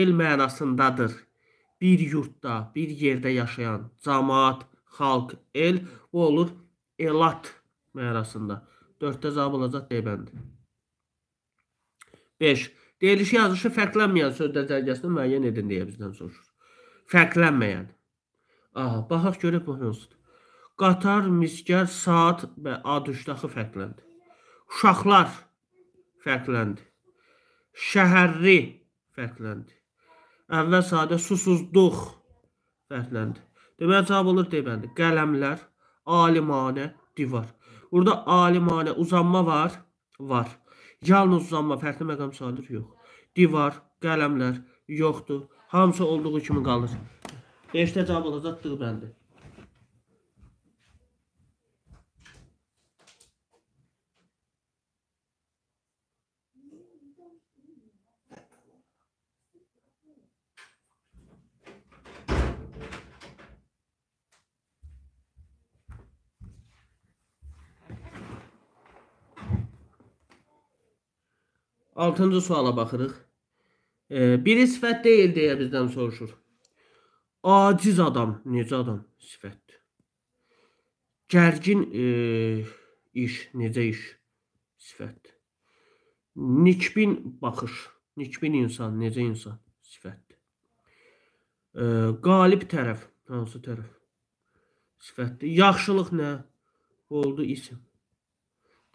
El mənasındadır. Bir yurtda, bir yerdə yaşayan cəmaət, xalq, el bu olur elat mənasında. 4-də cavab olacaq D bəndi. 5. Deyilişi yazışı fərqlənməyən söz dərəcəsini müəyyən edin deyə bizdən soruşur. Fərqlənməyən. Aha, baxaq görək bu hansıdır. Qatar, miskər, saat və ad üçdaxı fərqləndi. Uşaqlar fərqləndi. Şəhərli fərqləndi. Əvvəl sadə susuzluq fərqləndir. Deməli cavab olur D bəndi. Qələmlər, alimanə, divar. Burada alimanə uzanma var, var. Yalnız uzanma fərqli məqam sadır yox. Divar, qələmlər yoxdur. Hamısı olduğu kimi qalır. 5-də cavab olacaq D bəndi. Altıncı suala baxırıq. E, biri sifət deyil deyə bizdən soruşur. Aciz adam necə adam sifətdir? Gərgin e, iş necə iş sifətdir? Nikbin baxış, nikbin insan necə insan sifətdir? E, qalib tərəf hansı tərəf sifətdir? Yaxşılıq nə? Oldu isim.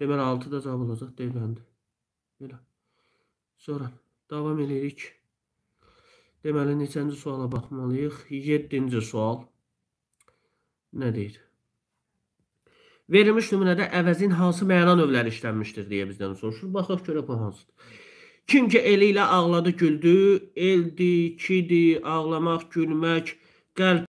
Deməli 6 da cavab olacaq, deyiləndir. Belə. Sonra davam edirik. Deməli, neçənci suala baxmalıyıq? 7-ci sual nə deyir? Verilmiş nümunədə əvəzin hansı məna növləri işlənmişdir deyə bizdən soruşur. Baxaq görək bu hansıdır. Kim ki eli ilə ağladı, güldü, eldi, kidi, ağlamaq, gülmək, qəlb